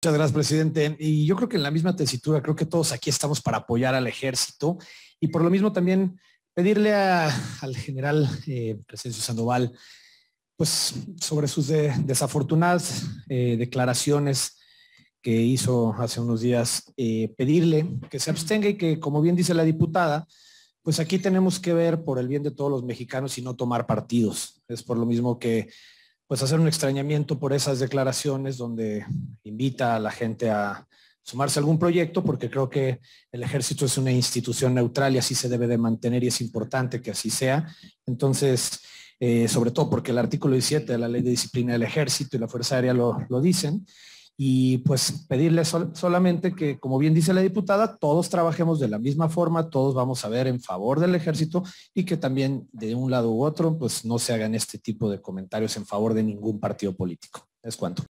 Muchas gracias, presidente. Y yo creo que en la misma tesitura, creo que todos aquí estamos para apoyar al ejército y por lo mismo también pedirle al general eh, Presencio Sandoval, pues sobre sus desafortunadas eh, declaraciones que hizo hace unos días, eh, pedirle que se abstenga y que, como bien dice la diputada, pues aquí tenemos que ver por el bien de todos los mexicanos y no tomar partidos. Es por lo mismo que pues hacer un extrañamiento por esas declaraciones donde invita a la gente a sumarse a algún proyecto, porque creo que el ejército es una institución neutral y así se debe de mantener y es importante que así sea. Entonces, eh, sobre todo porque el artículo 17 de la ley de disciplina del ejército y la Fuerza Aérea lo dicen, y pues pedirle solamente que, como bien dice la diputada, todos trabajemos de la misma forma, todos vamos a ver en favor del ejército y que también de un lado u otro, pues no se hagan este tipo de comentarios en favor de ningún partido político. Es cuanto.